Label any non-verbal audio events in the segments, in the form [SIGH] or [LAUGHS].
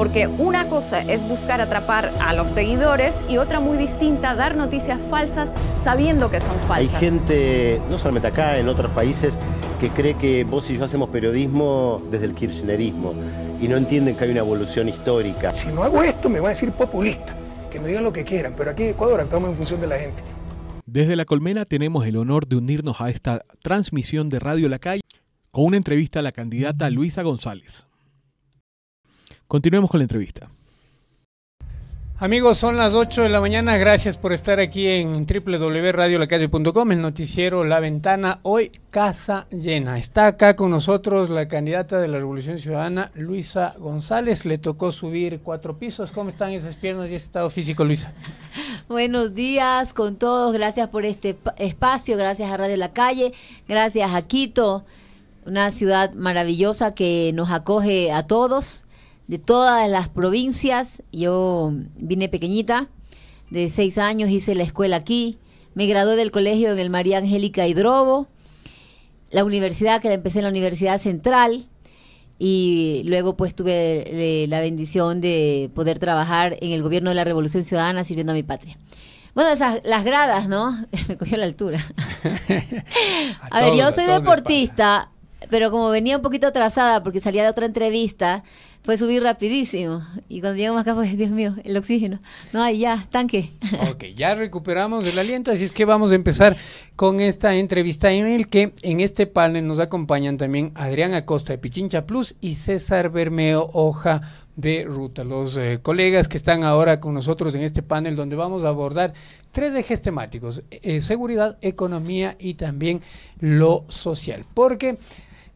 Porque una cosa es buscar atrapar a los seguidores y otra muy distinta, dar noticias falsas sabiendo que son falsas. Hay gente, no solamente acá, en otros países, que cree que vos y yo hacemos periodismo desde el kirchnerismo y no entienden que hay una evolución histórica. Si no hago esto, me van a decir populista, que me digan lo que quieran, pero aquí en Ecuador actuamos en función de la gente. Desde La Colmena tenemos el honor de unirnos a esta transmisión de Radio La Calle con una entrevista a la candidata Luisa González. Continuemos con la entrevista. Amigos, son las 8 de la mañana. Gracias por estar aquí en www.radiolacalle.com, el noticiero La Ventana. Hoy, Casa Llena. Está acá con nosotros la candidata de la Revolución Ciudadana, Luisa González. Le tocó subir cuatro pisos. ¿Cómo están esas piernas y ese estado físico, Luisa? [LAUGHS] Buenos días con todos. Gracias por este espacio. Gracias a Radio La Calle. Gracias a Quito, una ciudad maravillosa que nos acoge a todos de todas las provincias. Yo vine pequeñita, de seis años hice la escuela aquí, me gradué del colegio en el María Angélica Hidrobo, la universidad que la empecé en la Universidad Central y luego pues tuve eh, la bendición de poder trabajar en el gobierno de la Revolución Ciudadana sirviendo a mi patria. Bueno, esas, las gradas, ¿no? [LAUGHS] me cogió la altura. [LAUGHS] a, ver, yo soy deportista, pero como venía un poquito atrasada porque salía de otra entrevista, Puede subir rapidísimo. Y cuando llegamos acá, pues, Dios mío, el oxígeno. No, hay ya, tanque. Ok, ya recuperamos el aliento, así es que vamos a empezar con esta entrevista en el que en este panel nos acompañan también Adrián Acosta de Pichincha Plus y César Bermeo Hoja de Ruta. Los eh, colegas que están ahora con nosotros en este panel donde vamos a abordar tres ejes temáticos, eh, seguridad, economía y también lo social. Porque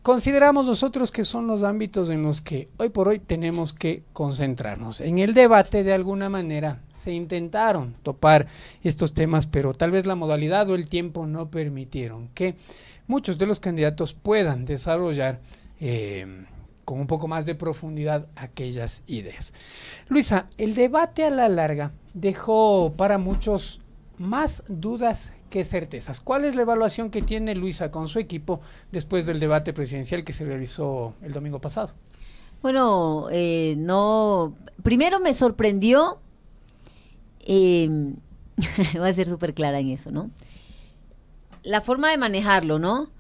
consideramos nosotros que son los ámbitos en los que hoy por hoy tenemos que concentrarnos. En el debate, de alguna manera, se intentaron topar estos temas, pero tal vez la modalidad o el tiempo no permitieron que muchos de los candidatos puedan desarrollar eh, con un poco más de profundidad aquellas ideas. Luisa, el debate a la larga dejó para muchos más dudas qué certezas. ¿Cuál es la evaluación que tiene Luisa con su equipo después del debate presidencial que se realizó el domingo pasado? Bueno, eh, no. Primero me sorprendió. Eh, [LAUGHS] voy a ser súper clara en eso, ¿no? La forma de manejarlo, ¿no?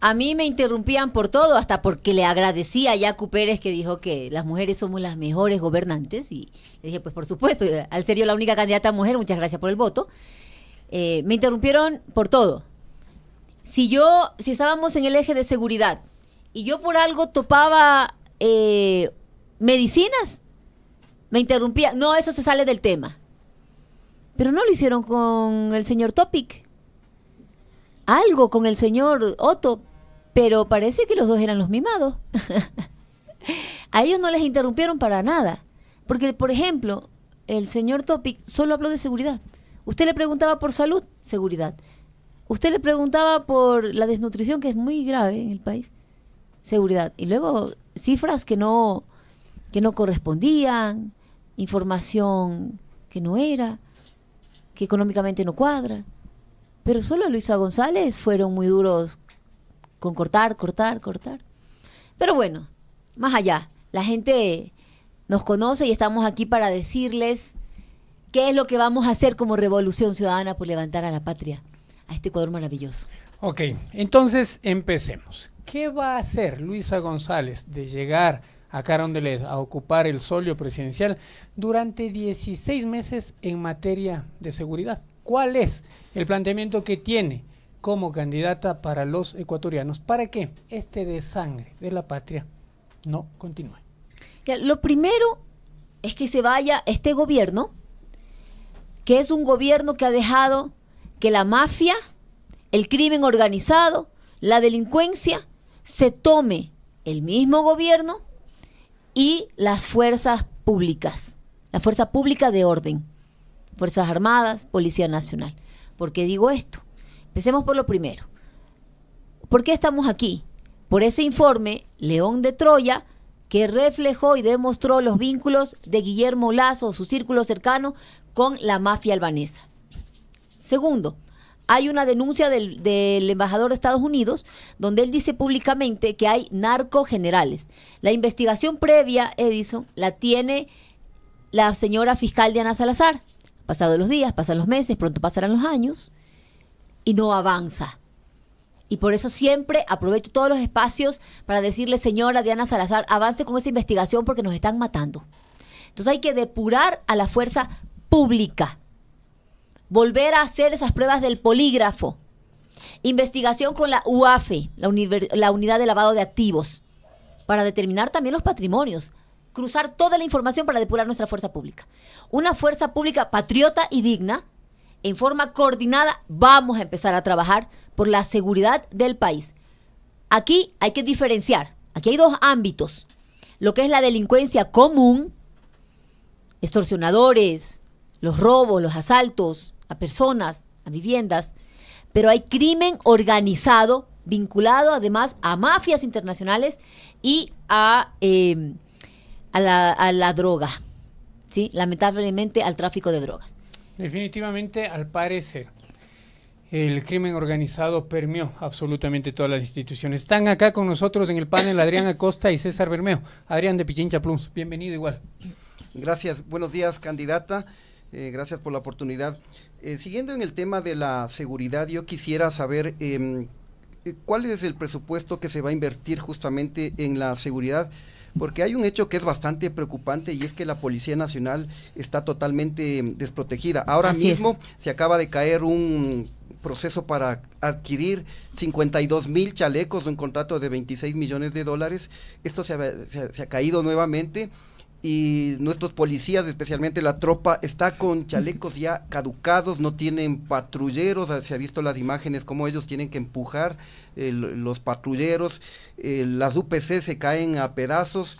A mí me interrumpían por todo, hasta porque le agradecía a Yacu Pérez que dijo que las mujeres somos las mejores gobernantes. Y le dije, pues por supuesto, al ser yo la única candidata mujer, muchas gracias por el voto. Eh, me interrumpieron por todo. Si yo, si estábamos en el eje de seguridad y yo por algo topaba eh, medicinas, me interrumpía. No, eso se sale del tema. Pero no lo hicieron con el señor Topic. Algo con el señor Otto, pero parece que los dos eran los mimados. [LAUGHS] A ellos no les interrumpieron para nada. Porque, por ejemplo, el señor Topic solo habló de seguridad. Usted le preguntaba por salud, seguridad. Usted le preguntaba por la desnutrición, que es muy grave en el país, seguridad. Y luego cifras que no, que no correspondían, información que no era, que económicamente no cuadra. Pero solo Luisa González fueron muy duros con cortar, cortar, cortar. Pero bueno, más allá, la gente nos conoce y estamos aquí para decirles ¿Qué es lo que vamos a hacer como revolución ciudadana por levantar a la patria, a este Ecuador maravilloso? Ok, entonces empecemos. ¿Qué va a hacer Luisa González de llegar a Carondelet a ocupar el solio presidencial durante 16 meses en materia de seguridad? ¿Cuál es el planteamiento que tiene como candidata para los ecuatorianos para que este desangre de la patria no continúe? Lo primero es que se vaya este gobierno que es un gobierno que ha dejado que la mafia, el crimen organizado, la delincuencia, se tome el mismo gobierno y las fuerzas públicas, la fuerza pública de orden, Fuerzas Armadas, Policía Nacional. ¿Por qué digo esto? Empecemos por lo primero. ¿Por qué estamos aquí? Por ese informe, León de Troya, que reflejó y demostró los vínculos de Guillermo Lazo, su círculo cercano, con la mafia albanesa. Segundo, hay una denuncia del, embajador de Estados Unidos donde él dice públicamente que hay narcogenerales. La investigación previa, Edison, la tiene la señora fiscal Diana Salazar. Pasados los días, pasan los meses, pronto pasarán los años y no avanza. Y por eso siempre aprovecho todos los espacios para decirle, señora Diana Salazar, avance con esa investigación porque nos están matando. Entonces hay que depurar a la fuerza pública, volver a hacer esas pruebas del polígrafo, investigación con la UAFE, la, la Unidad de Lavado de Activos, para determinar también los patrimonios, cruzar toda la información para depurar nuestra fuerza pública. Una fuerza pública patriota y digna, en forma coordinada, vamos a empezar a trabajar por la seguridad del país. Aquí hay que diferenciar, aquí hay dos ámbitos, lo que es la delincuencia común, extorsionadores, los robos, los asaltos a personas, a viviendas, pero hay crimen organizado vinculado además a mafias internacionales y em, a, la, a la droga, ¿sí? lamentablemente al tráfico de drogas. Definitivamente, al parecer, el crimen organizado permeó absolutamente todas las instituciones. Están acá con nosotros en el panel Adrián Acosta y César Bermeo. Adrián de Pichincha Plus, bienvenido igual. Gracias, buenos días candidata. Eh, gracias por la oportunidad. Eh, siguiendo en el tema de la seguridad, yo quisiera saber em, eh, cuál es el presupuesto que se va a invertir justamente en la seguridad, porque hay un hecho que es bastante preocupante y es que la Policía Nacional está totalmente em, desprotegida. Ahora mismo se acaba de caer un proceso para adquirir 52 mil chalecos, un contrato de 26 millones de dólares. Esto se se ha caído nuevamente y nuestros policías, especialmente la tropa, está con [LAUGHS] chalecos ya caducados, no tienen patrulleros, se ha visto las imágenes como ellos tienen que empujar los patrulleros, las UPC se caen a pedazos.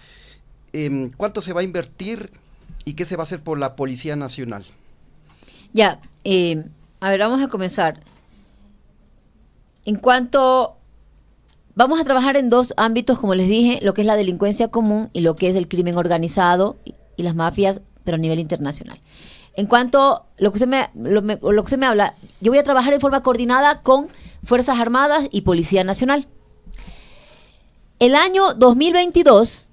Em, ¿Cuánto se va a invertir y qué se va a hacer por la Policía Nacional? Ya, em, a ver, vamos a comenzar. En cuanto Vamos a trabajar en dos ámbitos, como les dije, lo que es la delincuencia común y lo que es el crimen organizado y las mafias, pero a nivel internacional. En cuanto a lo que usted me, lo, que usted me habla, yo voy a trabajar en forma coordinada con Fuerzas Armadas y Policía Nacional. El año 2022,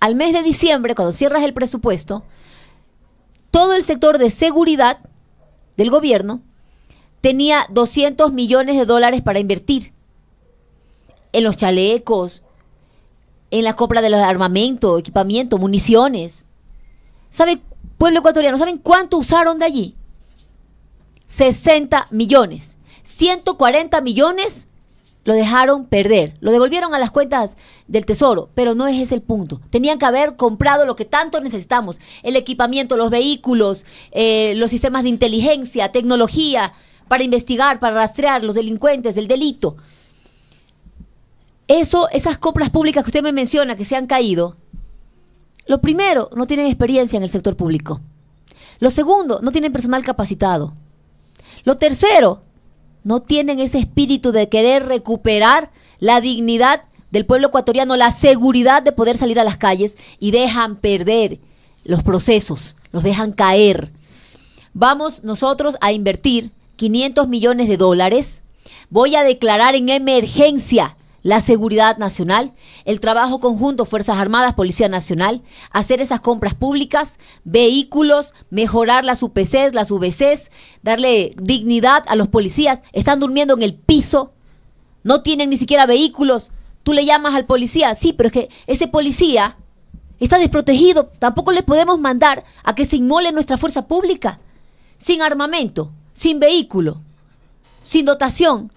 al mes de diciembre, cuando cierras el presupuesto, todo el sector de seguridad del gobierno tenía 200 millones de dólares para invertir en los chalecos, en la compra de los armamentos, equipamiento, municiones. ¿Sabe, pueblo ecuatoriano, saben cuánto usaron de allí? 60 millones. 140 millones lo dejaron perder, lo devolvieron a las cuentas del Tesoro, pero no es ese el punto. Tenían que haber comprado lo que tanto necesitamos, el equipamiento, los vehículos, eh, los sistemas de inteligencia, tecnología, para investigar, para rastrear los delincuentes, el delito esas compras públicas que usted me menciona que se han caído, lo primero, no tienen experiencia en el sector público. Lo segundo, no tienen personal capacitado. Lo tercero, no tienen ese espíritu de querer recuperar la dignidad del pueblo ecuatoriano, la seguridad de poder salir a las calles y dejan perder los procesos, los dejan caer. Vamos nosotros a invertir 500 millones de dólares. Voy a declarar en emergencia la seguridad nacional, el trabajo conjunto, Fuerzas Armadas, Policía Nacional, hacer esas compras públicas, vehículos, mejorar las UPCs, las UVCs, darle dignidad a los policías. Están durmiendo en el piso, no tienen ni siquiera vehículos. Tú le llamas al policía, sí, pero es que ese policía está desprotegido. Tampoco le podemos mandar a que se inmole nuestra fuerza pública, sin armamento, sin vehículo, sin dotación,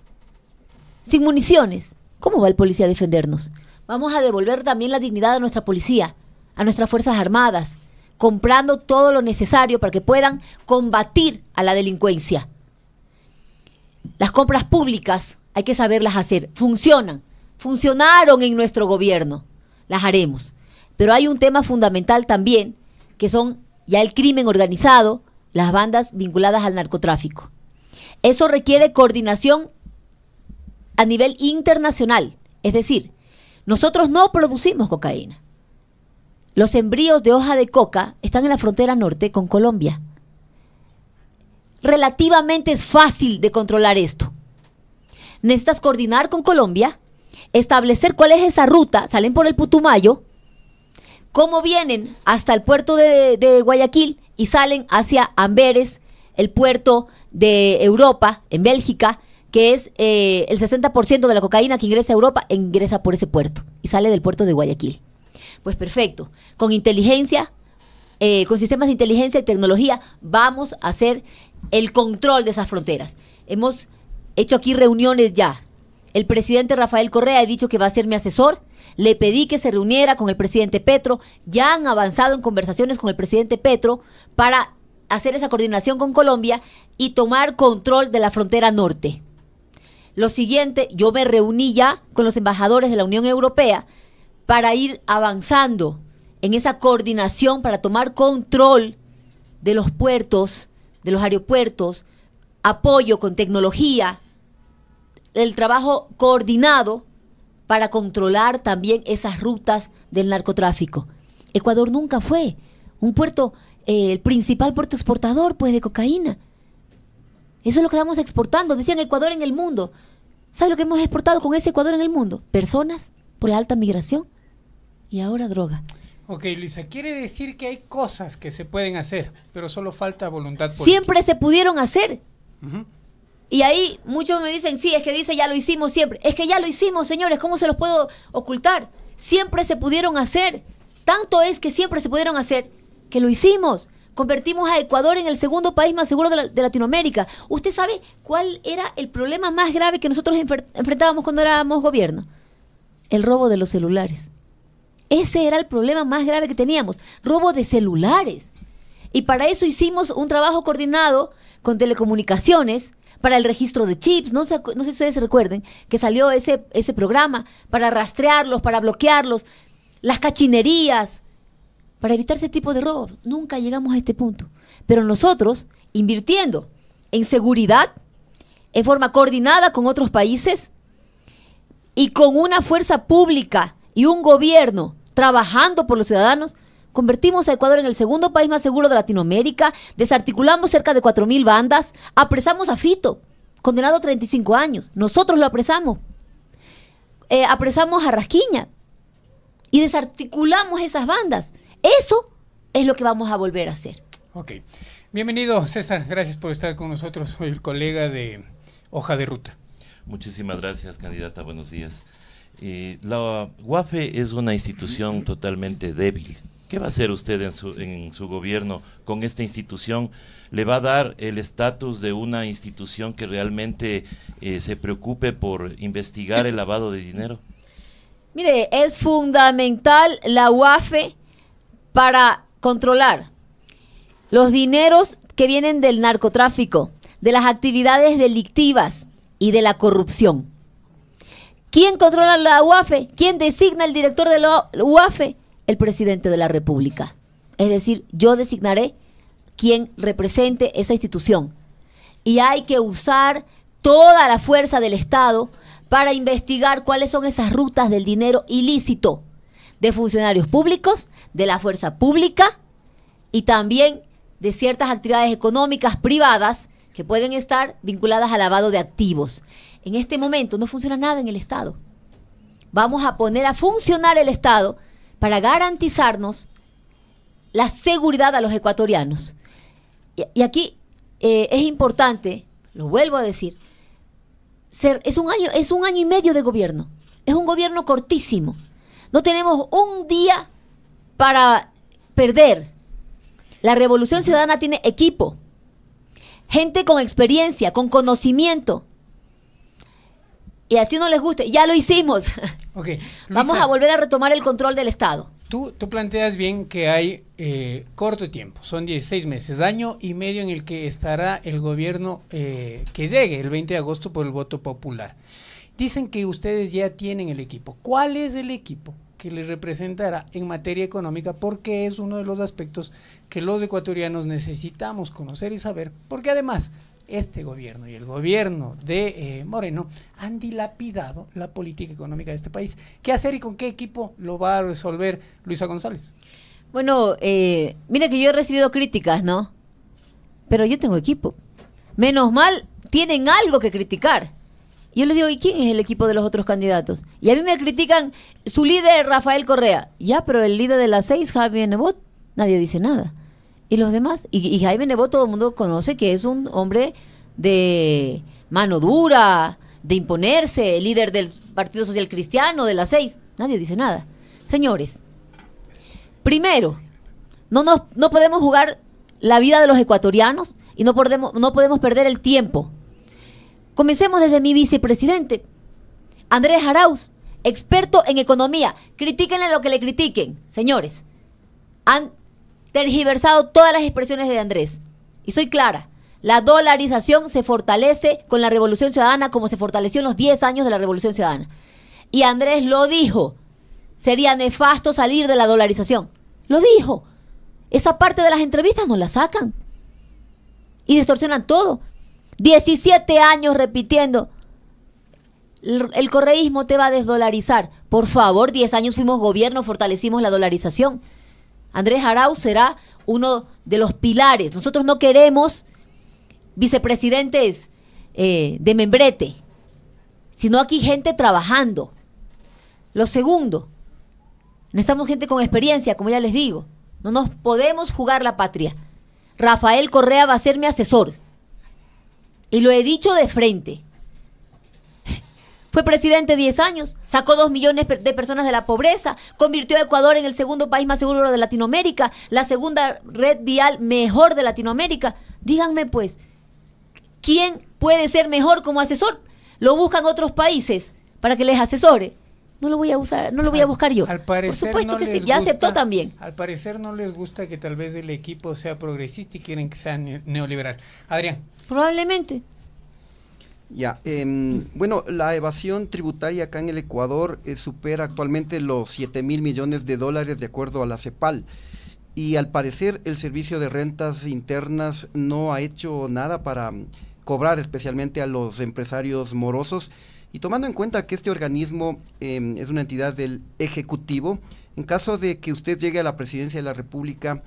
sin municiones. ¿Cómo va el policía a defendernos? Vamos a devolver también la dignidad a nuestra policía, a nuestras Fuerzas Armadas, comprando todo lo necesario para que puedan combatir a la delincuencia. Las compras públicas hay que saberlas hacer. Funcionan, funcionaron en nuestro gobierno. Las haremos. Pero hay un tema fundamental también, que son ya el crimen organizado, las bandas vinculadas al narcotráfico. Eso requiere coordinación a nivel internacional. Es decir, nosotros no producimos cocaína. Los embrios de hoja de coca están en la frontera norte con Colombia. Relativamente es fácil de controlar esto. Necesitas coordinar con Colombia, establecer cuál es esa ruta, salen por el Putumayo, cómo vienen hasta el puerto de, de Guayaquil y salen hacia Amberes, el puerto de Europa, en Bélgica, que es eh, el 60% de la cocaína que ingresa a Europa, e ingresa por ese puerto y sale del puerto de Guayaquil. Pues perfecto, con inteligencia, eh, con sistemas de inteligencia y tecnología, vamos a hacer el control de esas fronteras. Hemos hecho aquí reuniones ya. El presidente Rafael Correa ha dicho que va a ser mi asesor. Le pedí que se reuniera con el presidente Petro. Ya han avanzado en conversaciones con el presidente Petro para hacer esa coordinación con Colombia y tomar control de la frontera norte. Lo siguiente, yo me reuní ya con los embajadores de la Unión Europea para ir avanzando en esa coordinación, para tomar control de los puertos, de los aeropuertos, apoyo con tecnología, el trabajo coordinado para controlar también esas rutas del narcotráfico. Ecuador nunca fue un puerto, eh, el principal puerto exportador pues, de cocaína. Eso es lo que estamos exportando. Decían Ecuador en el mundo. ¿Sabe lo que hemos exportado con ese Ecuador en el mundo? Personas por la alta migración y ahora droga. Ok, Lisa quiere decir que hay cosas que se pueden hacer, pero solo falta voluntad política. Siempre se pudieron hacer. Y ahí muchos me dicen, sí, es que dice, ya lo hicimos siempre. Es que ya lo hicimos, señores, ¿cómo se los puedo ocultar? Siempre se pudieron hacer. Tanto es que siempre se pudieron hacer que lo hicimos convertimos a Ecuador en el segundo país más seguro de, Latinoamérica. ¿Usted sabe cuál era el problema más grave que nosotros enfrentábamos cuando éramos gobierno? El robo de los celulares. Ese era el problema más grave que teníamos, robo de celulares. Y para eso hicimos un trabajo coordinado con telecomunicaciones, para el registro de chips, no sé, no si ustedes recuerden, que salió ese, ese programa para rastrearlos, para bloquearlos, las cachinerías, para evitar ese tipo de robos. Nunca llegamos a este punto. Pero nosotros, invirtiendo en seguridad, en forma coordinada con otros países y con una fuerza pública y un gobierno trabajando por los ciudadanos, convertimos a Ecuador en el segundo país más seguro de Latinoamérica, desarticulamos cerca de 4.000 bandas, apresamos a Fito, condenado a 35 años, nosotros lo apresamos, eh, apresamos a Rasquiña y desarticulamos esas bandas. Eso es lo que vamos a volver a hacer. Ok. Bienvenido, César. Gracias por estar con nosotros. Soy el colega de Hoja de Ruta. Muchísimas gracias, candidata. Buenos días. Eh, la UAFE es una institución totalmente débil. ¿Qué va a hacer usted en su, gobierno con esta institución? ¿Le va a dar el estatus de una institución que realmente eh, se preocupe por investigar el lavado de dinero? Mire, es fundamental la UAFE para controlar los dineros que vienen del narcotráfico, de las actividades delictivas y de la corrupción. ¿Quién controla la UAFE? ¿Quién designa el director de la UAFE? El presidente de la República. Es decir, yo designaré quien represente esa institución. Y hay que usar toda la fuerza del Estado para investigar cuáles son esas rutas del dinero ilícito de funcionarios públicos, de la fuerza pública y también de ciertas actividades económicas privadas que pueden estar vinculadas al lavado de activos. En este momento no funciona nada en el Estado. Vamos a poner a funcionar el Estado para garantizarnos la seguridad a los ecuatorianos. Y, aquí eh, es importante, lo vuelvo a decir, ser, es, un año, es un año y medio de gobierno. Es un gobierno cortísimo. No tenemos un día para perder. La Revolución Ciudadana tiene equipo, gente con experiencia, con conocimiento. Y así no les guste, ya lo hicimos. [LAUGHS] Vamos a volver a retomar el control del Estado. Tú, planteas bien que hay eh, corto tiempo, son 16 meses, año y medio en el que estará el gobierno eh, que llegue el 20 de agosto por el voto popular. Dicen que ustedes ya tienen el equipo. ¿Cuál es el equipo que les representará en materia económica? Porque es uno de los aspectos que los ecuatorianos necesitamos conocer y saber. Porque además, este gobierno y el gobierno de eh, Moreno han dilapidado la política económica de este país. ¿Qué hacer y con qué equipo lo va a resolver Luisa González? Bueno, eh, mira que yo he recibido críticas, ¿no? Pero yo tengo equipo. Menos mal, tienen algo que criticar yo les digo, ¿y quién es el equipo de los otros candidatos? Y a mí me critican su líder, Rafael Correa. Ya, pero el líder de las seis, Jaime Nebot, nadie dice nada. ¿Y los demás? Y, Jaime Nebot todo el mundo conoce que es un hombre de mano dura, de imponerse, el líder del Partido Social Cristiano de las seis. Nadie dice nada. Señores, primero, no, no podemos jugar la vida de los ecuatorianos y no podemos, no podemos perder el tiempo Comencemos desde mi vicepresidente, Andrés Arauz, experto en economía. Critíquenle lo que le critiquen, señores. Han tergiversado todas las expresiones de Andrés. Y soy clara. La dolarización se fortalece con la Revolución Ciudadana como se fortaleció en los 10 años de la Revolución Ciudadana. Y Andrés lo dijo. Sería nefasto salir de la dolarización. Lo dijo. Esa parte de las entrevistas no la sacan. Y distorsionan todo. 17 años repitiendo, el correísmo te va a desdolarizar. Por favor, 10 años fuimos gobierno, fortalecimos la dolarización. Andrés Arau será uno de los pilares. Nosotros no queremos vicepresidentes eh, de membrete, sino aquí gente trabajando. Lo segundo, necesitamos gente con experiencia, como ya les digo. No nos podemos jugar la patria. Rafael Correa va a ser mi asesor y lo he dicho de frente. Fue presidente 10 años, sacó 2 millones de personas de la pobreza, convirtió a Ecuador en el segundo país más seguro de Latinoamérica, la segunda red vial mejor de Latinoamérica. Díganme pues, ¿quién puede ser mejor como asesor? Lo buscan otros países para que les asesore no lo voy a usar, no lo voy a buscar yo. Al parecer Por supuesto no que sí, ya aceptó también. Al parecer no les gusta que tal vez el equipo sea progresista y quieren que sea neoliberal. Adrián. Probablemente. Ya, em, bueno, la evasión tributaria acá en el Ecuador eh, supera actualmente los 7 mil millones de dólares de acuerdo a la CEPAL. Y al parecer el Servicio de Rentas Internas no ha hecho nada para mm, cobrar especialmente a los empresarios morosos y tomando en cuenta que este organismo em, es una entidad del Ejecutivo, en caso de que usted llegue a la presidencia de la República,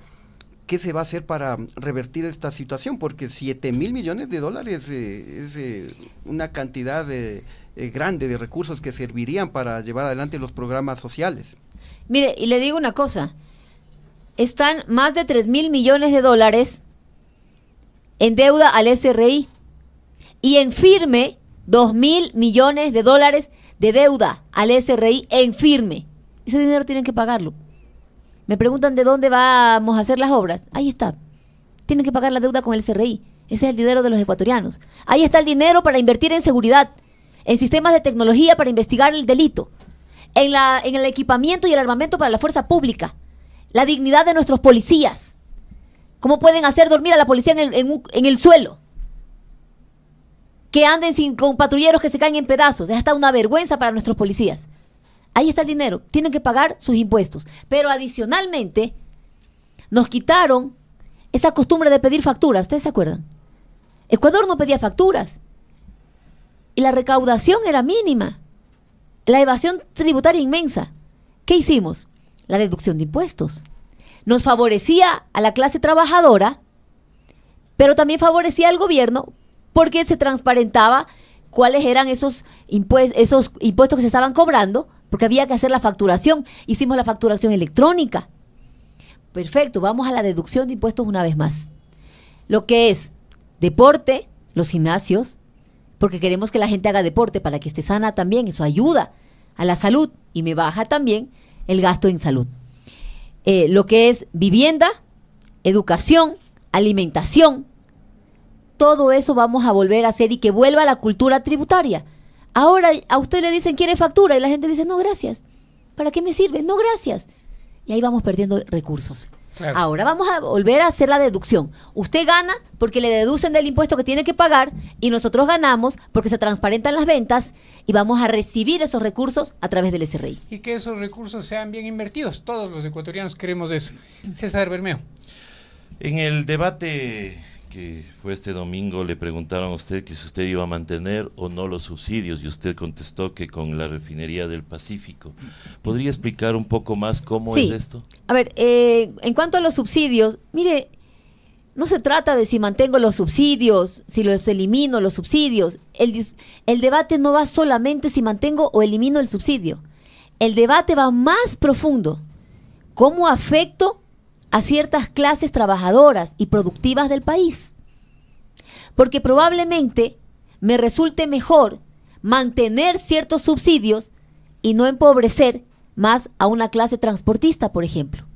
¿qué se va a hacer para revertir esta situación? Porque 7 mil millones de dólares eh, es eh, una cantidad de, eh, grande de recursos que servirían para llevar adelante los programas sociales. Mire, y le digo una cosa, están más de 3 mil millones de dólares en deuda al SRI y en firme Dos mil millones de dólares de deuda al SRI en firme. Ese dinero tienen que pagarlo. Me preguntan de dónde vamos a hacer las obras. Ahí está. Tienen que pagar la deuda con el SRI. Ese es el dinero de los ecuatorianos. Ahí está el dinero para invertir en seguridad, en sistemas de tecnología para investigar el delito, en, el equipamiento y el armamento para la fuerza pública, la dignidad de nuestros policías. ¿Cómo pueden hacer dormir a la policía en el suelo? que anden sin, con patrulleros que se caen en pedazos. Es hasta una vergüenza para nuestros policías. Ahí está el dinero. Tienen que pagar sus impuestos. Pero adicionalmente, nos quitaron esa costumbre de pedir facturas. ¿Ustedes se acuerdan? Ecuador no pedía facturas. Y la recaudación era mínima. La evasión tributaria inmensa. ¿Qué hicimos? La deducción de impuestos. Nos favorecía a la clase trabajadora, pero también favorecía al gobierno porque se transparentaba cuáles eran esos, impuestos, esos impuestos que se estaban cobrando, porque había que hacer la facturación. Hicimos la facturación electrónica. Perfecto, vamos a la deducción de impuestos una vez más. Lo que es deporte, los gimnasios, porque queremos que la gente haga deporte para que esté sana también, eso ayuda a la salud y me baja también el gasto en salud. Eh, lo que es vivienda, educación, alimentación, todo eso vamos a volver a hacer y que vuelva la cultura tributaria. Ahora a usted le dicen, ¿quiere factura? Y la gente dice, no, gracias. ¿Para qué me sirve? No, gracias. Y ahí vamos perdiendo recursos. Ahora vamos a volver a hacer la deducción. Usted gana porque le deducen del impuesto que tiene que pagar y nosotros ganamos porque se transparentan las ventas y vamos a recibir esos recursos a través del SRI. Y que esos recursos sean bien invertidos. Todos los ecuatorianos queremos eso. César Bermeo. En el debate que fue este domingo le preguntaron a usted que si usted iba a mantener o no los subsidios y usted contestó que con la refinería del Pacífico. ¿Podría explicar un poco más cómo es esto? A ver, eh, en cuanto a los subsidios, mire, no se trata de si mantengo los subsidios, si los elimino los subsidios. El, el debate no va solamente si mantengo o elimino el subsidio. El debate va más profundo. ¿Cómo afecto a ciertas clases trabajadoras y productivas del país. Porque probablemente me resulte mejor mantener ciertos subsidios y no empobrecer más a una clase transportista, por ejemplo.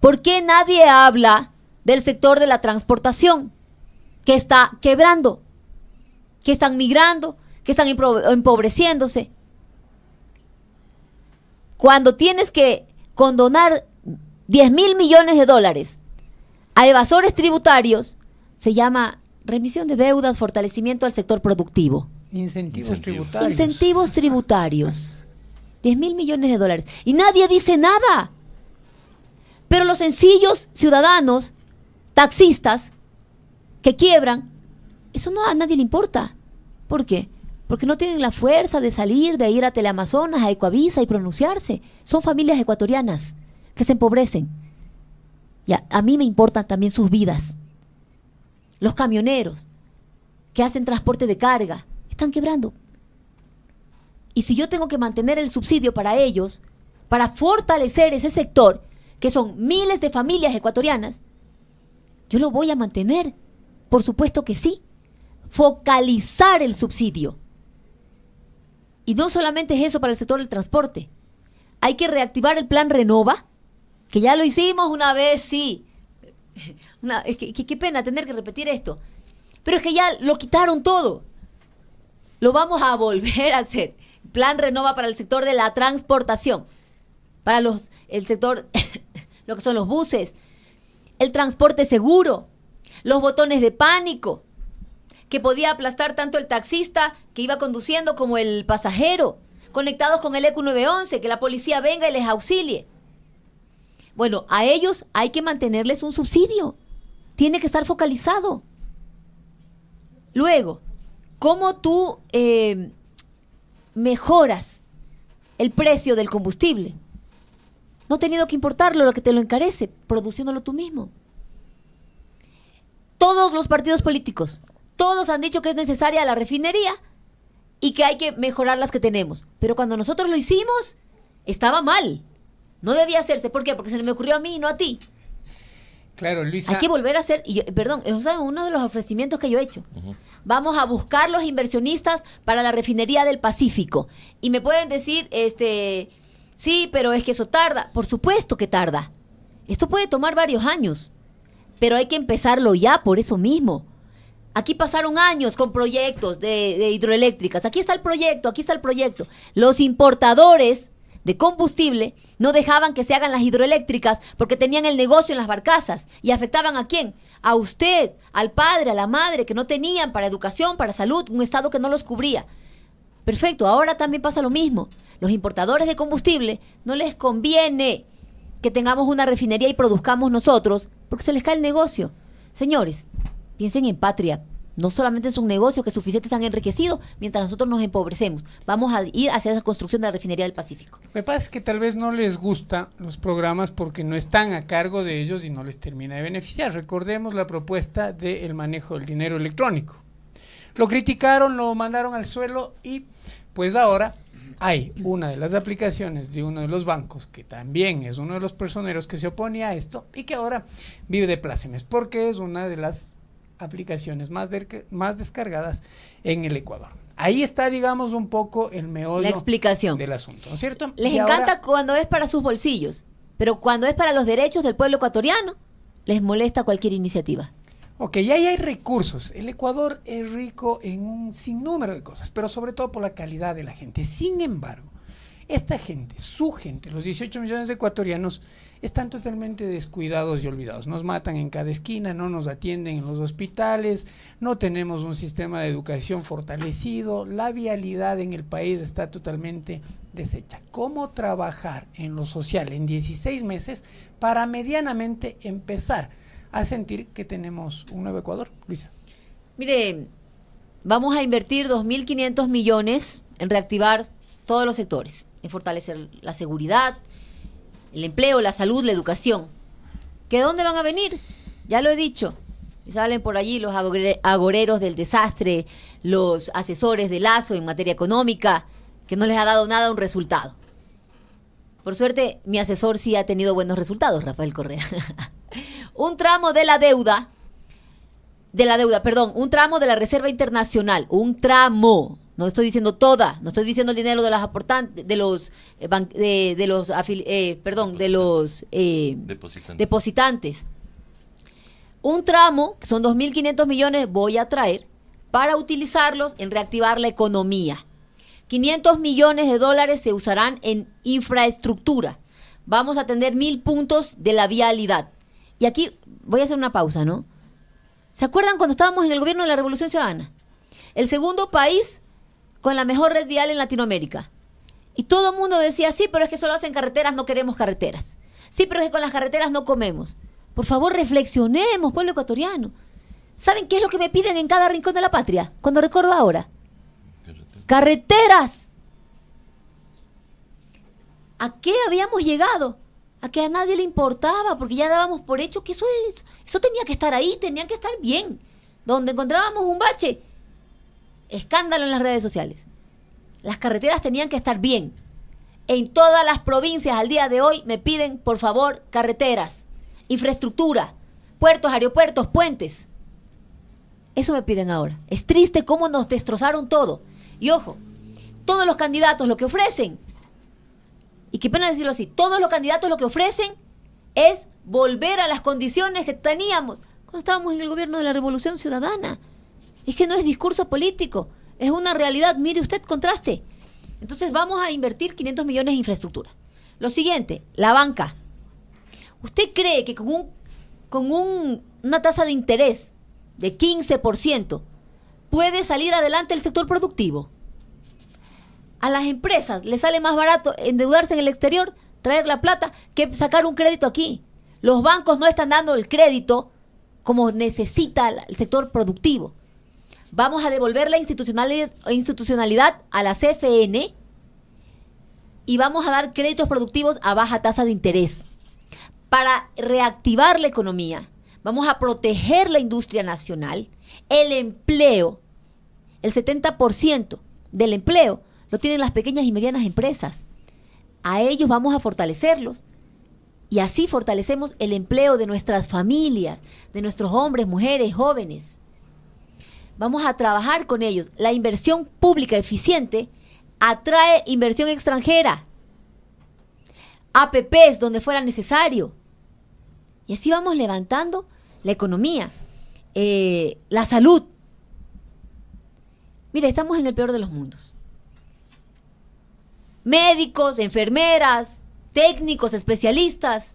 ¿Por qué nadie habla del sector de la transportación que está quebrando, que están migrando, que están empobreciéndose? Cuando tienes que condonar 10 mil millones de dólares a evasores tributarios, se llama remisión de deudas, fortalecimiento al sector productivo. Incentivos, tributarios. Incentivos tributarios. 10 mil millones de dólares. Y nadie dice nada. Pero los sencillos ciudadanos, taxistas, que quiebran, eso no a nadie le importa. ¿Por qué? Porque no tienen la fuerza de salir, de ir a Teleamazonas, a Ecoavisa y pronunciarse. Son familias ecuatorianas que se empobrecen. Y a, a mí me importan también sus vidas. Los camioneros que hacen transporte de carga están quebrando. Y si yo tengo que mantener el subsidio para ellos, para fortalecer ese sector, que son miles de familias ecuatorianas, yo lo voy a mantener. Por supuesto que sí. Focalizar el subsidio. Y no solamente es eso para el sector del transporte. Hay que reactivar el plan Renova que ya lo hicimos una vez, sí. [LAUGHS] qué pena tener que repetir esto. Pero es que ya lo quitaron todo. Lo vamos a volver a hacer. Plan renova para el sector de la transportación. Para los, el sector, [LAUGHS] lo que son los buses. El transporte seguro. Los botones de pánico. Que podía aplastar tanto el taxista que iba conduciendo como el pasajero. Conectados con el EQ911. Que la policía venga y les auxilie. Bueno, a ellos hay que mantenerles un subsidio. Tiene que estar focalizado. Luego, ¿cómo tú eh, mejoras el precio del combustible? No tenido que importarlo, lo que te lo encarece, produciéndolo tú mismo. Todos los partidos políticos, todos han dicho que es necesaria la refinería y que hay que mejorar las que tenemos. Pero cuando nosotros lo hicimos, estaba mal. No debía hacerse. ¿Por qué? Porque se me ocurrió a mí y no a ti. Claro, Luisa. Hay que volver a hacer, perdón, eso es uno de los ofrecimientos que yo he hecho. Vamos a buscar los inversionistas para la refinería del Pacífico. Y me pueden decir, este, sí, pero es que eso tarda. Por supuesto que tarda. Esto puede tomar varios años, pero hay que empezarlo ya por eso mismo. Aquí pasaron años con proyectos de hidroeléctricas. Aquí está el proyecto, aquí está el proyecto. Los importadores de combustible, no dejaban que se hagan las hidroeléctricas porque tenían el negocio en las barcazas y afectaban a quién? A usted, al padre, a la madre, que no tenían para educación, para salud, un Estado que no los cubría. Perfecto, ahora también pasa lo mismo. Los importadores de combustible no les conviene que tengamos una refinería y produzcamos nosotros porque se les cae el negocio. Señores, piensen en patria, no solamente es un negocio que suficientes han enriquecido, mientras nosotros nos empobrecemos. Vamos a ir hacia esa construcción de la refinería del Pacífico. Me pasa que tal vez no les gusta los programas porque no están a cargo de ellos y no les termina de beneficiar. Recordemos la propuesta del manejo del dinero electrónico. Lo criticaron, lo mandaron al suelo y pues ahora hay una de las aplicaciones de uno de los bancos que también es uno de los personeros que se opone a esto y que ahora vive de plácemes porque es una de las aplicaciones más, más descargadas en el Ecuador. Ahí está, digamos, un poco el meollo La explicación. del asunto, ¿no es cierto? Les encanta cuando es para sus bolsillos, pero cuando es para los derechos del pueblo ecuatoriano, les molesta cualquier iniciativa. Ok, y ahí hay recursos. El Ecuador es rico en un sinnúmero de cosas, pero sobre todo por la calidad de la gente. Sin embargo, esta gente, su gente, los 18 millones de ecuatorianos, están totalmente descuidados y olvidados. Nos matan en cada esquina, no nos atienden en los hospitales, no tenemos un sistema de educación fortalecido, la vialidad en el país está totalmente deshecha. ¿Cómo trabajar en lo social en 16 meses para medianamente empezar a sentir que tenemos un nuevo Ecuador? Luisa. Mire, vamos a invertir 2.500 millones en reactivar todos los sectores, en fortalecer la seguridad, el empleo, la salud, la educación. ¿Que dónde van a venir? Ya lo he dicho. Y Salen por allí los agoreros del desastre, los asesores de lazo en materia económica, que no les ha dado nada un resultado. Por suerte, mi asesor sí ha tenido buenos resultados, Rafael Correa. [LAUGHS] un tramo de la deuda, de la deuda, perdón, un tramo de la Reserva Internacional, un tramo no estoy diciendo toda, no estoy diciendo el dinero de las aportantes, de los eh, de, los eh, perdón, de los eh, depositantes. Un tramo, que son 2.500 millones, voy a traer para utilizarlos en reactivar la economía. 500 millones de dólares se usarán en infraestructura. Vamos a tener mil puntos de la vialidad. Y aquí voy a hacer una pausa, ¿no? ¿Se acuerdan cuando estábamos en el gobierno de la Revolución Ciudadana? El segundo país con la mejor red vial en Latinoamérica. Y todo el mundo decía, sí, pero es que solo hacen carreteras, no queremos carreteras. Sí, pero es que con las carreteras no comemos. Por favor, reflexionemos, pueblo ecuatoriano. ¿Saben qué es lo que me piden en cada rincón de la patria cuando recorro ahora? Carreteras. ¿A qué habíamos llegado? A que a nadie le importaba, porque ya dábamos por hecho que eso, eso tenía que estar ahí, tenía que estar bien. Donde encontrábamos un bache, Escándalo en las redes sociales. Las carreteras tenían que estar bien. En todas las provincias al día de hoy me piden, por favor, carreteras, infraestructura, puertos, aeropuertos, puentes. Eso me piden ahora. Es triste cómo nos destrozaron todo. Y ojo, todos los candidatos lo que ofrecen, y qué pena decirlo así, todos los candidatos lo que ofrecen es volver a las condiciones que teníamos cuando estábamos en el gobierno de la Revolución Ciudadana. Es que no es discurso político, es una realidad. Mire usted, contraste. Entonces vamos a invertir 500 millones en infraestructura. Lo siguiente, la banca. ¿Usted cree que con, con un, una tasa de interés de 15% puede salir adelante el sector productivo? A las empresas les sale más barato endeudarse en el exterior, traer la plata, que sacar un crédito aquí. Los bancos no están dando el crédito como necesita el sector productivo. Vamos a devolver la institucionalidad, a la CFN y vamos a dar créditos productivos a baja tasa de interés para reactivar la economía. Vamos a proteger la industria nacional, el empleo. El 70% del empleo lo tienen las pequeñas y medianas empresas. A ellos vamos a fortalecerlos. Y así fortalecemos el empleo de nuestras familias, de nuestros hombres, mujeres, jóvenes. Vamos a trabajar con ellos. La inversión pública eficiente atrae inversión extranjera. APPs donde fuera necesario. Y así vamos levantando la economía, eh, la salud. Mira, estamos en el peor de los mundos. Médicos, enfermeras, técnicos, especialistas,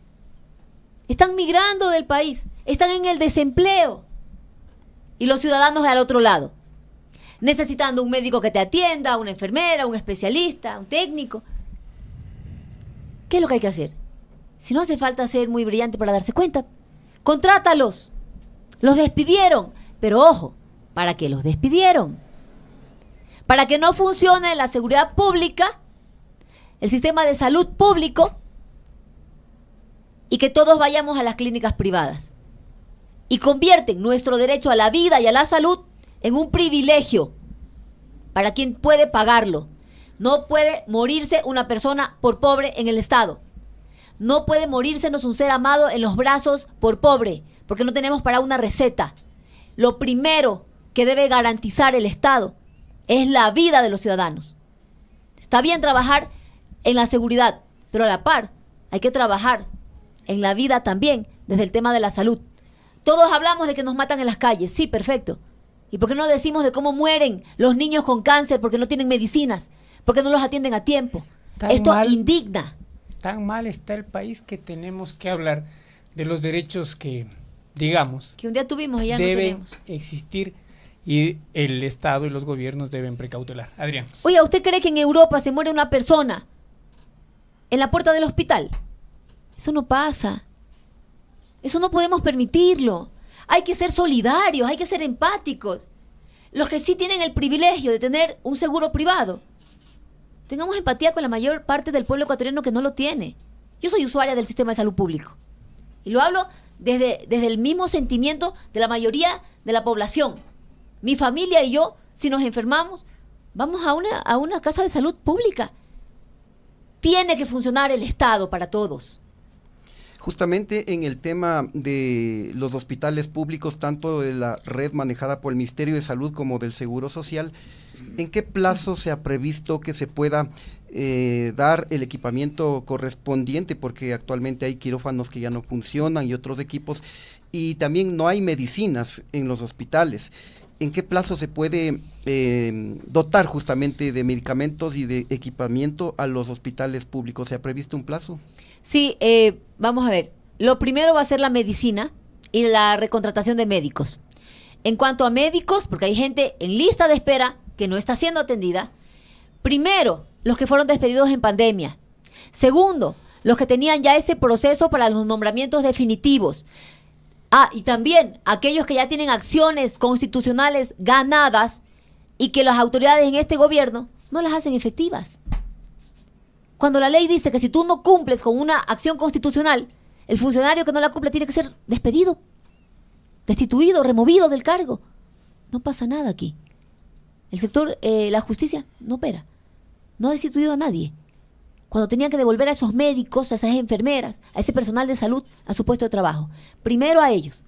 están migrando del país, están en el desempleo y los ciudadanos al otro lado, necesitando un médico que te atienda, una enfermera, un especialista, un técnico. ¿Qué es lo que hay que hacer? Si no hace falta ser muy brillante para darse cuenta, contrátalos. Los despidieron, pero ojo, ¿para qué los despidieron? Para que no funcione la seguridad pública, el sistema de salud público y que todos vayamos a las clínicas privadas y convierten nuestro derecho a la vida y a la salud en un privilegio para quien puede pagarlo. No puede morirse una persona por pobre en el Estado. No puede morírsenos un ser amado en los brazos por pobre, porque no tenemos para una receta. Lo primero que debe garantizar el Estado es la vida de los ciudadanos. Está bien trabajar en la seguridad, pero a la par hay que trabajar en la vida también desde el tema de la salud. Todos hablamos de que nos matan en las calles, sí, perfecto. ¿Y por qué no decimos de cómo mueren los niños con cáncer porque no tienen medicinas, porque no los atienden a tiempo? Esto indigna. Tan mal está el país que tenemos que hablar de los derechos que, digamos, que un día tuvimos y ya deben no tenemos. existir y el Estado y los gobiernos deben precautelar. Adrián. Oye, ¿usted cree que en Europa se muere una persona en la puerta del hospital? Eso no pasa. Eso no podemos permitirlo. Hay que ser solidarios, hay que ser empáticos. Los que sí tienen el privilegio de tener un seguro privado, tengamos empatía con la mayor parte del pueblo ecuatoriano que no lo tiene. Yo soy usuaria del sistema de salud público. Y lo hablo desde, desde el mismo sentimiento de la mayoría de la población. Mi familia y yo, si nos enfermamos, vamos a una casa de salud pública. Tiene que funcionar el Estado para todos justamente en el tema de los hospitales públicos, tanto de la red manejada por el Ministerio de Salud como del Seguro Social, ¿en qué plazo se ha previsto que se pueda eh, dar el equipamiento correspondiente? Porque actualmente hay quirófanos que ya no funcionan y otros equipos, y también no hay medicinas en los hospitales. ¿En qué plazo se puede eh, dotar justamente de medicamentos y de equipamiento a los hospitales públicos? ¿Se ha previsto un plazo? Sí, eh, vamos a ver, lo primero va a ser la medicina y la recontratación de médicos. En cuanto a médicos, porque hay gente en lista de espera que no está siendo atendida, primero, los que fueron despedidos en pandemia. Segundo, los que tenían ya ese proceso para los nombramientos definitivos. Ah, y también aquellos que ya tienen acciones constitucionales ganadas y que las autoridades en este gobierno no las hacen efectivas. Cuando la ley dice que si tú no cumples con una acción constitucional, el funcionario que no la cumple tiene que ser despedido, destituido, removido del cargo. No pasa nada aquí. El sector, eh, la justicia no opera. No ha destituido a nadie. Cuando tenían que devolver a esos médicos, a esas enfermeras, a ese personal de salud a su puesto de trabajo. Primero a ellos,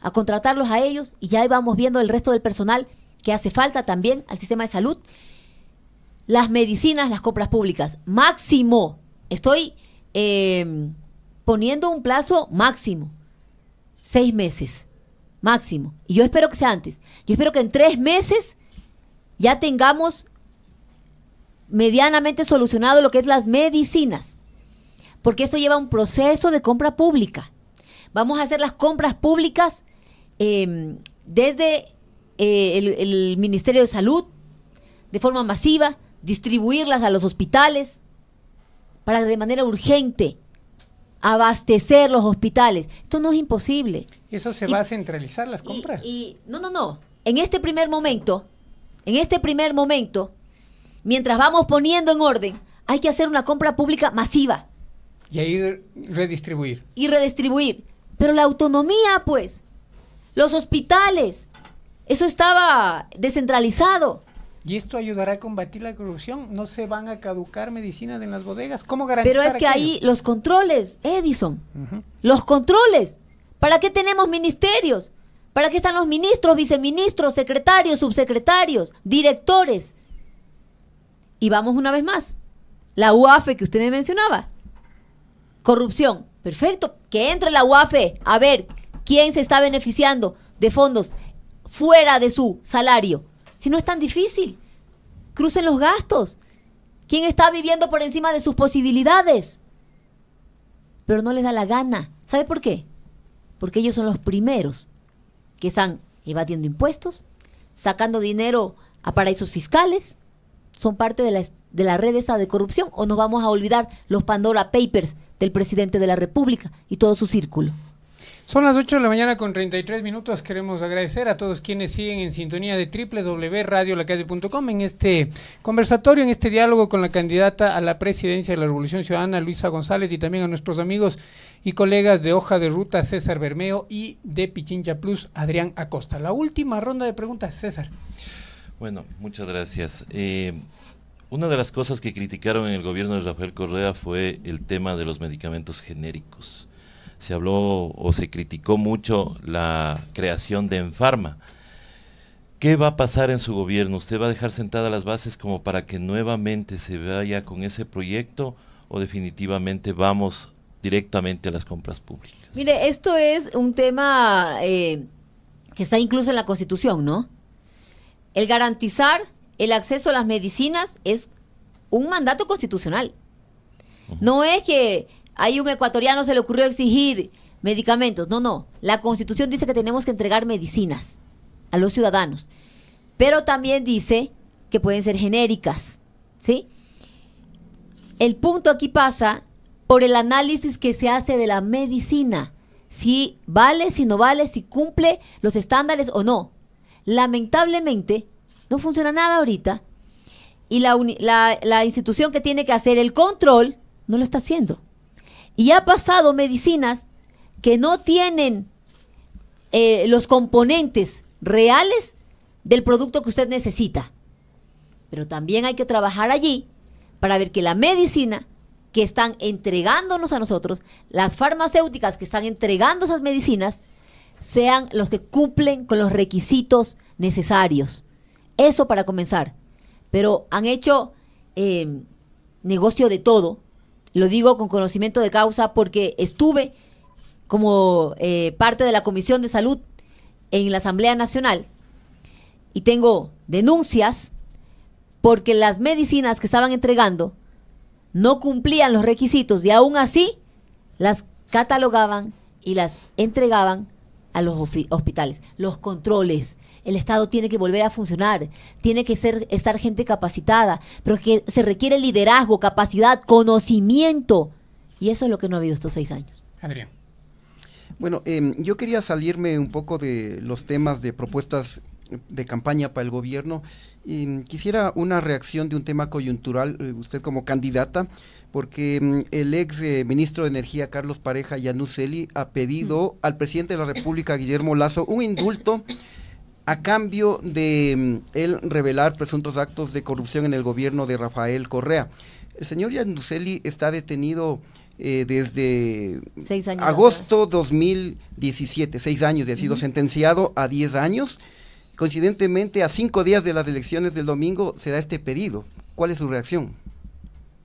a contratarlos a ellos y ya íbamos viendo el resto del personal que hace falta también al sistema de salud las medicinas, las compras públicas. Máximo. Estoy em, poniendo un plazo máximo. Seis meses. Máximo. Y yo espero que sea antes. Yo espero que en tres meses ya tengamos medianamente solucionado lo que es las medicinas. Porque esto lleva un proceso de compra pública. Vamos a hacer las compras públicas em, desde eh, el Ministerio de Salud, de forma masiva, distribuirlas a los hospitales para de manera urgente abastecer los hospitales. Esto no es imposible. Eso se va a centralizar las compras. Y, no, no, no. En este primer momento, en este primer momento, mientras vamos poniendo en orden, hay que hacer una compra pública masiva. Y ahí redistribuir. Y redistribuir. Pero la autonomía, pues, los hospitales, eso estaba descentralizado y esto ayudará a combatir la corrupción. No se van a caducar medicinas en las bodegas. ¿Cómo garantizar? Pero es que ahí los controles, Edison, los controles. ¿Para qué tenemos ministerios? ¿Para qué están los ministros, viceministros, secretarios, subsecretarios, directores? Y vamos una vez más. La UAFE que usted me mencionaba. Corrupción. Perfecto. Que entre la UAFE. A ver, ¿quién se está beneficiando de fondos fuera de su salario? Si no es tan difícil, crucen los gastos. ¿Quién está viviendo por encima de sus posibilidades? Pero no les da la gana. ¿Sabe por qué? Porque ellos son los primeros que están evadiendo impuestos, sacando dinero a paraísos fiscales, son parte de la, red esa de corrupción o nos vamos a olvidar los Pandora Papers del presidente de la República y todo su círculo. Son las 8 de la mañana con 33 minutos. Queremos agradecer a todos quienes siguen en sintonía de www.radiolacalle.com en este conversatorio, en este diálogo con la candidata a la presidencia de la Revolución Ciudadana, Luisa González, y también a nuestros amigos y colegas de Hoja de Ruta, César Bermeo, y de Pichincha Plus, Adrián Acosta. La última ronda de preguntas, César. Bueno, muchas gracias. Eh, una de las cosas que criticaron en el gobierno de Rafael Correa fue el tema de los medicamentos genéricos se habló o se criticó mucho la creación de Enfarma. ¿Qué va a pasar en su gobierno? ¿Usted va a dejar sentadas las bases como para que nuevamente se vaya con ese proyecto o definitivamente vamos directamente a las compras públicas? Mire, esto es un tema eh, que está incluso en la Constitución, ¿no? El garantizar el acceso a las medicinas es un mandato constitucional. No es que ahí un ecuatoriano se le ocurrió exigir medicamentos. No, no. La Constitución dice que tenemos que entregar medicinas a los ciudadanos. Pero también dice que pueden ser genéricas. ¿Sí? El punto aquí pasa por el análisis que se hace de la medicina. Si vale, si no vale, si cumple los estándares o no. Lamentablemente, no funciona nada ahorita. Y la, la institución que tiene que hacer el control no lo está haciendo. Y ha pasado medicinas que no tienen eh, los componentes reales del producto que usted necesita. Pero también hay que trabajar allí para ver que la medicina que están entregándonos a nosotros, las farmacéuticas que están entregando esas medicinas, sean los que cumplen con los requisitos necesarios. Eso para comenzar. Pero han hecho eh, negocio de todo lo digo con conocimiento de causa porque estuve como eh, parte de la Comisión de Salud en la Asamblea Nacional y tengo denuncias porque las medicinas que estaban entregando no cumplían los requisitos y aún así las catalogaban y las entregaban a los hospitales, los controles. El Estado tiene que volver a funcionar, tiene que ser, estar gente capacitada, pero que se requiere liderazgo, capacidad, conocimiento. Y eso es lo que no ha habido estos seis años. Adrián. Bueno, em, yo quería salirme un poco de los temas de propuestas de campaña para el gobierno. Y quisiera una reacción de un tema coyuntural, eh, usted como candidata, porque mm, el ex eh, ministro de Energía Carlos Pareja Yanuseli ha pedido mm. al presidente de la República Guillermo Lazo un indulto a cambio de mm, él revelar presuntos actos de corrupción en el gobierno de Rafael Correa. El señor Yanuseli está detenido eh, desde agosto 2017, seis años, y ha sido sentenciado a diez años. Coincidentemente, a cinco días de las elecciones del domingo se da este pedido. ¿Cuál es su reacción?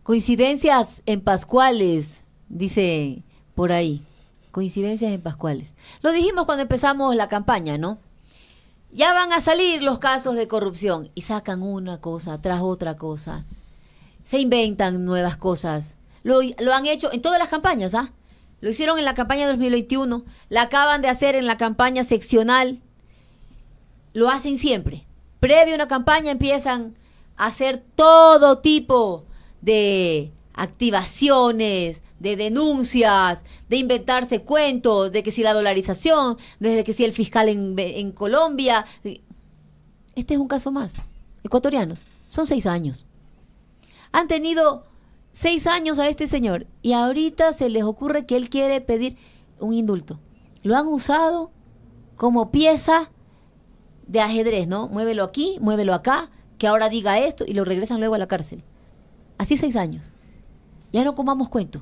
Coincidencias en Pascuales, dice por ahí. Coincidencias en Pascuales. Lo dijimos cuando empezamos la campaña, ¿no? Ya van a salir los casos de corrupción y sacan una cosa tras otra cosa. Se inventan nuevas cosas. Lo, han hecho en todas las campañas, ¿ah? Lo hicieron en la campaña 2021, la acaban de hacer en la campaña seccional. Lo hacen siempre. Previo a una campaña empiezan a hacer todo tipo de activaciones, de denuncias, de inventarse cuentos, de que si la dolarización, desde que si el fiscal en, Colombia. Este es un caso más. Ecuatorianos, son seis años. Han tenido seis años a este señor y ahorita se les ocurre que él quiere pedir un indulto. Lo han usado como pieza de ajedrez, ¿no? Muévelo aquí, muévelo acá, que ahora diga esto y lo regresan luego a la cárcel así seis años. Ya no comamos cuentos.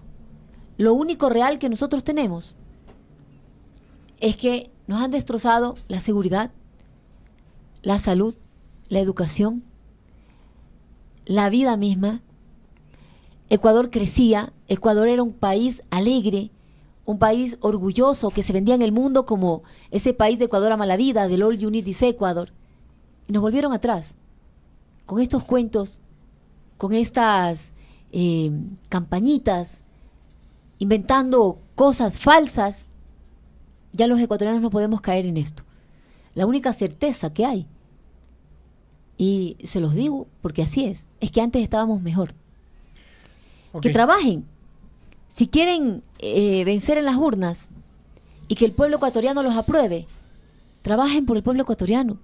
Lo único real que nosotros tenemos es que nos han destrozado la seguridad, la salud, la educación, la vida misma. Ecuador crecía, Ecuador era un país alegre, un país orgulloso que se vendía en el mundo como ese país de Ecuador a mala vida, del All You dice Ecuador. Y nos volvieron atrás con estos cuentos con estas eh, campañitas, inventando cosas falsas, ya los ecuatorianos no podemos caer en esto. La única certeza que hay, y se los digo porque así es, es que antes estábamos mejor. Que trabajen. Si quieren eh, vencer en las urnas y que el pueblo ecuatoriano los apruebe, trabajen por el pueblo ecuatoriano.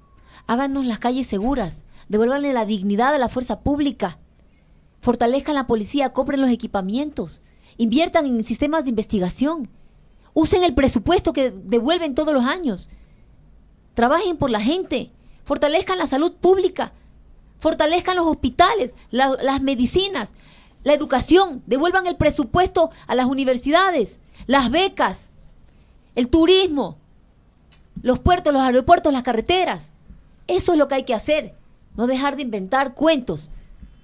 Háganos las calles seguras, devuélvanle la dignidad a la fuerza pública, fortalezcan la policía, compren los equipamientos, inviertan en sistemas de investigación, usen el presupuesto que devuelven todos los años, trabajen por la gente, fortalezcan la salud pública, fortalezcan los hospitales, las medicinas, la educación, devuelvan el presupuesto a las universidades, las becas, el turismo, los puertos, los aeropuertos, las carreteras. Eso es lo que hay que hacer, no dejar de inventar cuentos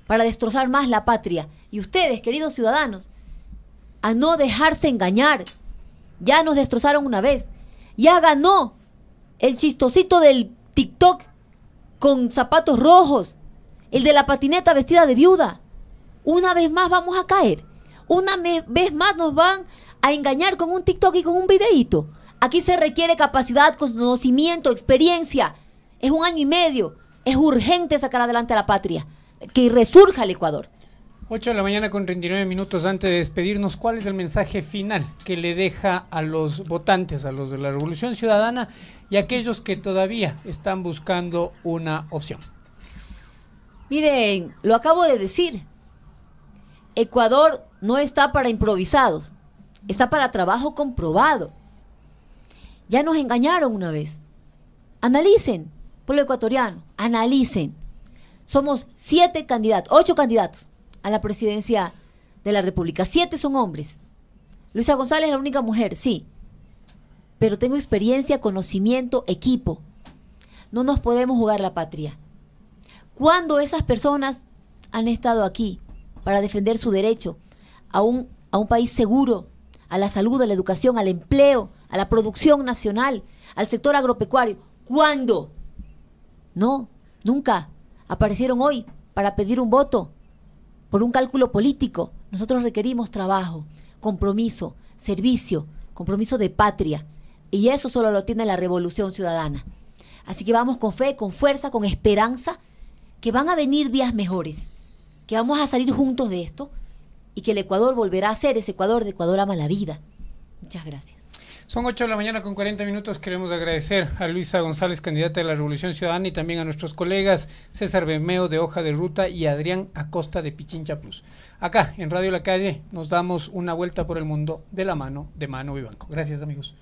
para destrozar más la patria. Y ustedes, queridos ciudadanos, a no dejarse engañar. Ya nos destrozaron una vez. Ya ganó el chistosito del TikTok con zapatos rojos. El de la patineta vestida de viuda. Una vez más vamos a caer. Una vez más nos van a engañar con un TikTok y con un videíto. Aquí se requiere capacidad, conocimiento, experiencia. Es un año y medio. Es urgente sacar adelante a la patria que resurja el Ecuador. 8 de la mañana con 39 minutos antes de despedirnos, ¿cuál es el mensaje final que le deja a los votantes, a los de la Revolución Ciudadana y a aquellos que todavía están buscando una opción? Miren, lo acabo de decir, Ecuador no está para improvisados, está para trabajo comprobado. Ya nos engañaron una vez. Analicen, pueblo ecuatoriano, analicen somos siete candidatos, ocho candidatos a la presidencia de la República. Siete son hombres. Luisa González es la única mujer, sí. Pero tengo experiencia, conocimiento, equipo. No nos podemos jugar la patria. ¿Cuándo esas personas han estado aquí para defender su derecho a un, a un país seguro, a la salud, a la educación, al empleo, a la producción nacional, al sector agropecuario. ¿Cuándo? No, nunca aparecieron hoy para pedir un voto por un cálculo político. Nosotros requerimos trabajo, compromiso, servicio, compromiso de patria. Y eso solo lo tiene la revolución ciudadana. Así que vamos con fe, con fuerza, con esperanza, que van a venir días mejores, que vamos a salir juntos de esto y que el Ecuador volverá a ser ese Ecuador de Ecuador ama la vida. Muchas gracias. Son 8 de la mañana con 40 minutos. Queremos agradecer a Luisa González, candidata de la Revolución Ciudadana, y también a nuestros colegas César Bemeo de Hoja de Ruta y Adrián Acosta de Pichincha Plus. Acá en Radio La Calle nos damos una vuelta por el mundo de la mano de Mano banco. Gracias, amigos.